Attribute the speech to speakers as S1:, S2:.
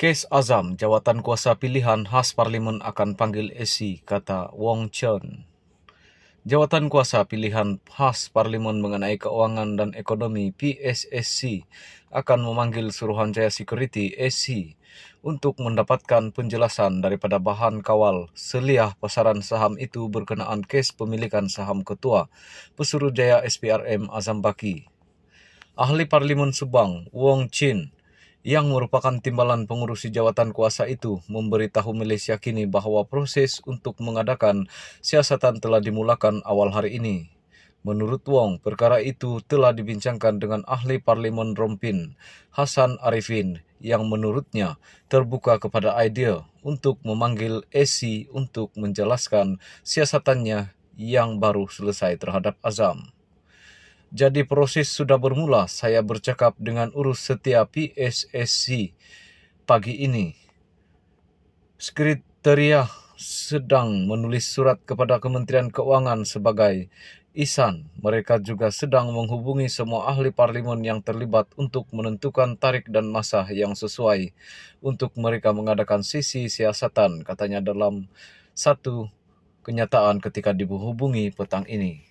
S1: Kes Azam, jawatan kuasa pilihan khas parlimen akan panggil SE, kata Wong Chen. Jawatan kuasa pilihan khas parlimen mengenai keuangan dan ekonomi PSSC akan memanggil Suruhanjaya Security SE untuk mendapatkan penjelasan daripada bahan kawal seliah pasaran saham itu berkenaan kes pemilikan saham ketua Pesuruhjaya SPRM Azam Baki. Ahli Parlimen Subang, Wong Chin, yang merupakan timbalan pengurusi jawatan kuasa itu memberitahu Malaysia kini bahawa proses untuk mengadakan siasatan telah dimulakan awal hari ini. Menurut Wong, perkara itu telah dibincangkan dengan ahli Parlimen Rompin, Hasan Arifin, yang menurutnya terbuka kepada idea untuk memanggil Esi untuk menjelaskan siasatannya yang baru selesai terhadap Azam. Jadi proses sudah bermula. Saya bercakap dengan urus setiap PSSC pagi ini. Sekretariah sedang menulis surat kepada Kementerian Keuangan sebagai Isan. Mereka juga sedang menghubungi semua ahli parlimen yang terlibat untuk menentukan tarik dan masa yang sesuai untuk mereka mengadakan sisi siasatan, katanya dalam satu kenyataan ketika dihubungi petang ini.